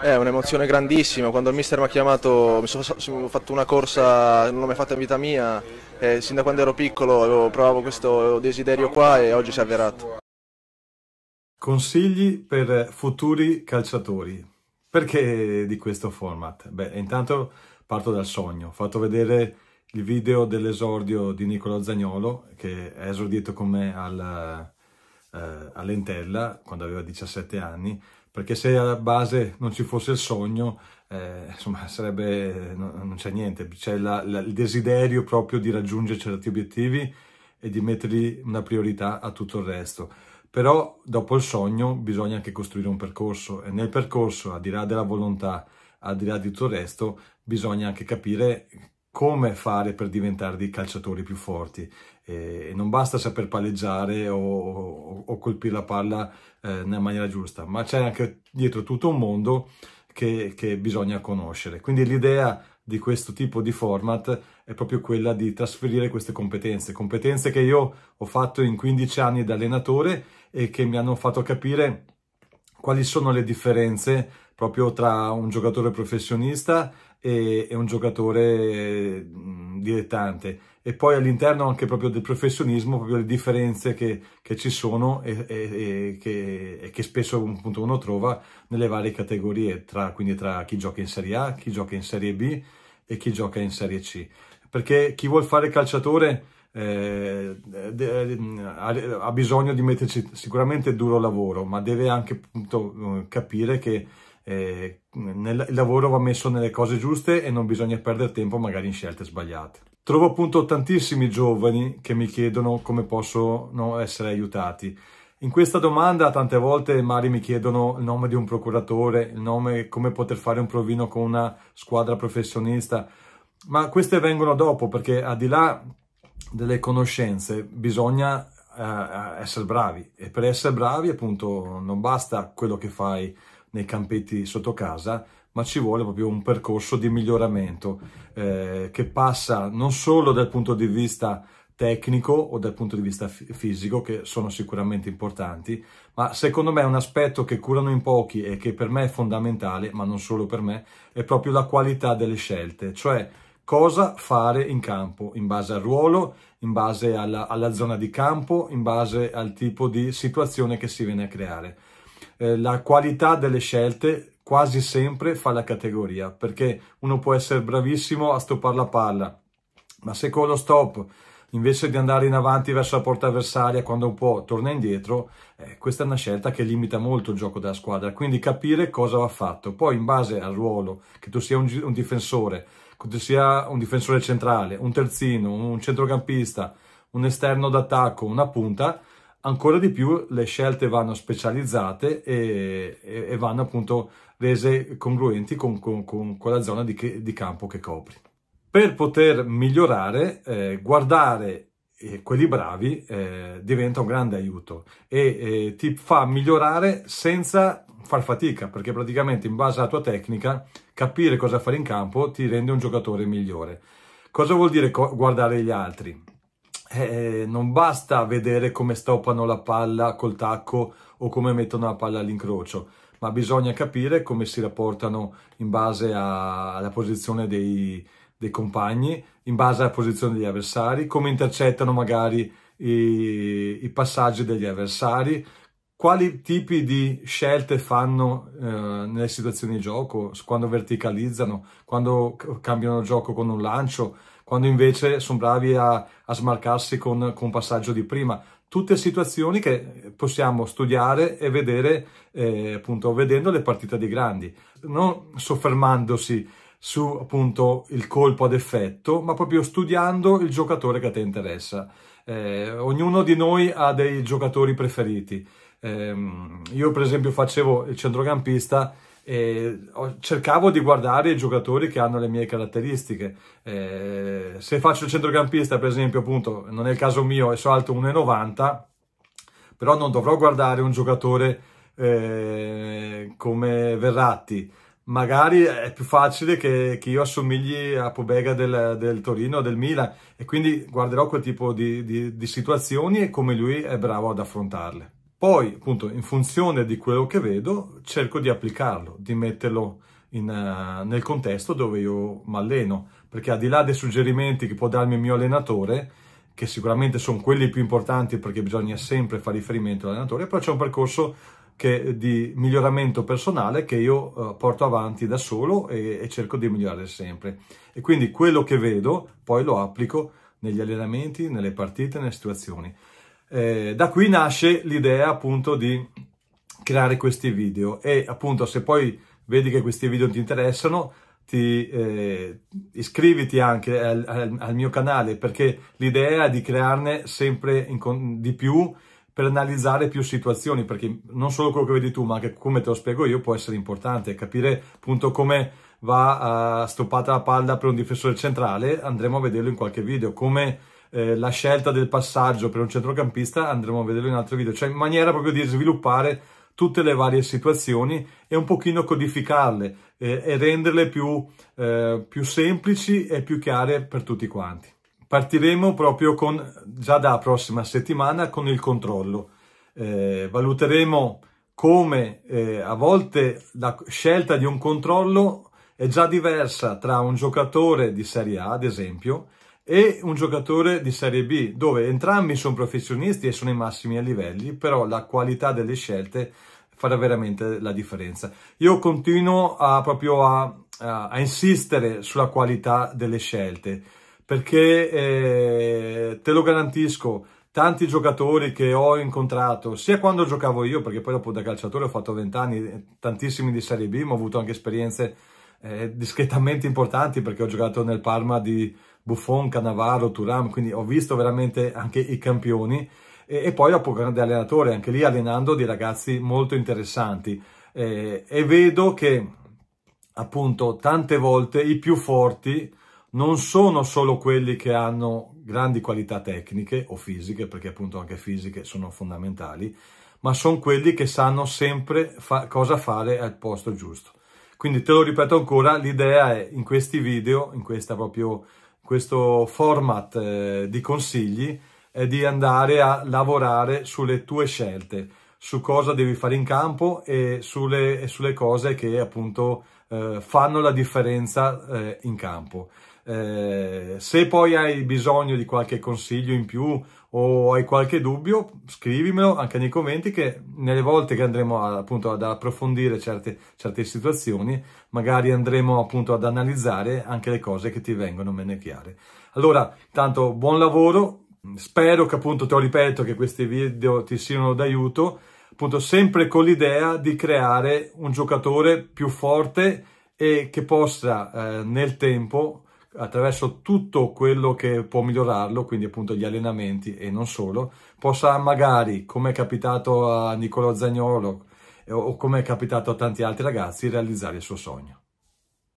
È un'emozione grandissima, quando il mister mi ha chiamato mi sono, sono fatto una corsa, non l'ho mai fatta in vita mia, e sin da quando ero piccolo provavo questo desiderio qua e oggi si è avverato. Consigli per futuri calciatori. Perché di questo format? Beh, intanto parto dal sogno. Ho fatto vedere il video dell'esordio di Nicola Zagnolo, che è esordito con me al, eh, a quando aveva 17 anni, perché se alla base non ci fosse il sogno, eh, insomma, sarebbe, no, non c'è niente, c'è la, la, il desiderio proprio di raggiungere certi obiettivi e di mettergli una priorità a tutto il resto. Però dopo il sogno bisogna anche costruire un percorso e nel percorso, al di là della volontà, al di là di tutto il resto, bisogna anche capire come fare per diventare dei calciatori più forti. Eh, non basta saper palleggiare o, o, o colpire la palla eh, nella maniera giusta, ma c'è anche dietro tutto un mondo che, che bisogna conoscere. Quindi l'idea di questo tipo di format è proprio quella di trasferire queste competenze, competenze che io ho fatto in 15 anni da allenatore e che mi hanno fatto capire quali sono le differenze proprio tra un giocatore professionista e, e un giocatore mm, dilettante e poi all'interno anche proprio del professionismo, proprio le differenze che, che ci sono e, e, e, che, e, che, spesso appunto, uno trova nelle varie categorie, tra, quindi tra chi gioca in Serie A, chi gioca in Serie B e chi gioca in Serie C. Perché chi vuole fare calciatore eh, ha bisogno di metterci sicuramente duro lavoro, ma deve anche appunto, eh, capire che eh, nel, il lavoro va messo nelle cose giuste e non bisogna perdere tempo magari in scelte sbagliate. Trovo appunto tantissimi giovani che mi chiedono come possono essere aiutati. In questa domanda tante volte Mari mi chiedono il nome di un procuratore, il nome come poter fare un provino con una squadra professionista, ma queste vengono dopo perché al di là delle conoscenze bisogna eh, essere bravi e per essere bravi appunto non basta quello che fai, nei campetti sotto casa, ma ci vuole proprio un percorso di miglioramento eh, che passa non solo dal punto di vista tecnico o dal punto di vista f- fisico, che sono sicuramente importanti, ma secondo me un aspetto che curano in pochi e che per me è fondamentale, ma non solo per me, è proprio la qualità delle scelte, cioè cosa fare in campo in base al ruolo, in base alla, alla zona di campo, in base al tipo di situazione che si viene a creare. Eh, la qualità delle scelte quasi sempre fa la categoria, perché uno può essere bravissimo a stoppare la palla, ma se con lo stop invece di andare in avanti verso la porta avversaria quando un po' torna indietro, eh, questa è una scelta che limita molto il gioco della squadra, quindi capire cosa va fatto. Poi in base al ruolo, che tu sia un, un difensore, che tu sia un difensore centrale, un terzino, un centrocampista, un esterno d'attacco, una punta, ancora di più le scelte vanno specializzate e, e, e vanno appunto rese congruenti con, con, con quella zona di, che, di, campo che copri. Per poter migliorare, eh, guardare eh, quelli bravi eh, diventa un grande aiuto e eh, ti fa migliorare senza far fatica, perché praticamente in base alla tua tecnica capire cosa fare in campo ti rende un giocatore migliore. Cosa vuol dire guardare gli altri? eh, non basta vedere come stoppano la palla col tacco o come mettono la palla all'incrocio, ma bisogna capire come si rapportano in base a, alla posizione dei, dei, compagni, in base alla posizione degli avversari, come intercettano magari i, i passaggi degli avversari, quali tipi di scelte fanno eh, nelle situazioni di gioco, quando verticalizzano, quando cambiano gioco con un lancio, quando invece sono bravi a, a smarcarsi con, con un passaggio di prima. Tutte situazioni che possiamo studiare e vedere eh, appunto vedendo le partite dei grandi, non soffermandosi su appunto il colpo ad effetto, ma proprio studiando il giocatore che a te interessa. Eh, ognuno di noi ha dei giocatori preferiti. Eh, io per esempio facevo il centrocampista e cercavo di guardare i giocatori che hanno le mie caratteristiche. Eh, se faccio il centrocampista, per esempio, appunto, non è il caso mio, e so alto 1,90, però non dovrò guardare un giocatore eh, come Verratti. Magari è più facile che, che io assomigli a Pubega del, del, Torino, del Milan, e quindi guarderò quel tipo di, di, di situazioni e come lui è bravo ad affrontarle. Poi, appunto, in funzione di quello che vedo, cerco di applicarlo, di metterlo in, uh, nel contesto dove io mi alleno, perché al di là dei suggerimenti che può darmi il mio allenatore, che sicuramente sono quelli più importanti perché bisogna sempre fare riferimento all'allenatore, però c'è un percorso che, di miglioramento personale che io uh, porto avanti da solo e, e cerco di migliorare sempre. E quindi quello che vedo poi lo applico negli allenamenti, nelle partite, nelle situazioni. Eh, da qui nasce l'idea appunto di creare questi video e appunto se poi vedi che questi video ti interessano ti, eh, iscriviti anche al, al, al, mio canale perché l'idea è di crearne sempre in, di più per analizzare più situazioni perché non solo quello che vedi tu ma anche come te lo spiego io può essere importante capire appunto come va uh, stoppata la palla per un difensore centrale andremo a vederlo in qualche video come eh, la scelta del passaggio per un centrocampista andremo a vederlo in altro video, cioè in maniera proprio di sviluppare tutte le varie situazioni e un pochino codificarle eh, e renderle più, eh, più semplici e più chiare per tutti quanti. Partiremo proprio con, già dalla prossima settimana con il controllo. Eh, valuteremo come eh, a volte la scelta di un controllo è già diversa tra un giocatore di Serie A, ad esempio, e un giocatore di Serie B, dove entrambi sono professionisti e sono ai massimi livelli, però la qualità delle scelte farà veramente la differenza. Io continuo a, proprio a, a, a insistere sulla qualità delle scelte, perché eh, te lo garantisco, tanti giocatori che ho incontrato, sia quando giocavo io, perché poi dopo da calciatore ho fatto vent'anni, tantissimi di Serie B, ma ho avuto anche esperienze eh, discretamente importanti perché ho giocato nel Parma di Buffon, Canavaro, Turam, quindi ho visto veramente anche i campioni e, e poi dopo grande allenatore, anche lì allenando dei ragazzi molto interessanti eh, e vedo che appunto tante volte i più forti non sono solo quelli che hanno grandi qualità tecniche o fisiche, perché appunto anche fisiche sono fondamentali, ma sono quelli che sanno sempre fa cosa fare al posto giusto. Quindi te lo ripeto ancora, l'idea è in questi video, in proprio, questo format eh, di consigli, è di andare a lavorare sulle tue scelte, su cosa devi fare in campo e sulle, e sulle cose che appunto eh, fanno la differenza eh, in campo. Eh, se poi hai bisogno di qualche consiglio in più o hai qualche dubbio, scrivimelo anche nei commenti che nelle volte che andremo a, appunto ad approfondire certe, certe, situazioni, magari andremo appunto ad analizzare anche le cose che ti vengono meno chiare. Allora, intanto buon lavoro, spero che appunto, te lo ripeto, che questi video ti siano d'aiuto, appunto sempre con l'idea di creare un giocatore più forte e che possa eh, nel tempo attraverso tutto quello che può migliorarlo, quindi appunto gli allenamenti e non solo, possa magari, come è capitato a Nicolò Zagnolo eh, o come è capitato a tanti altri ragazzi, realizzare il suo sogno.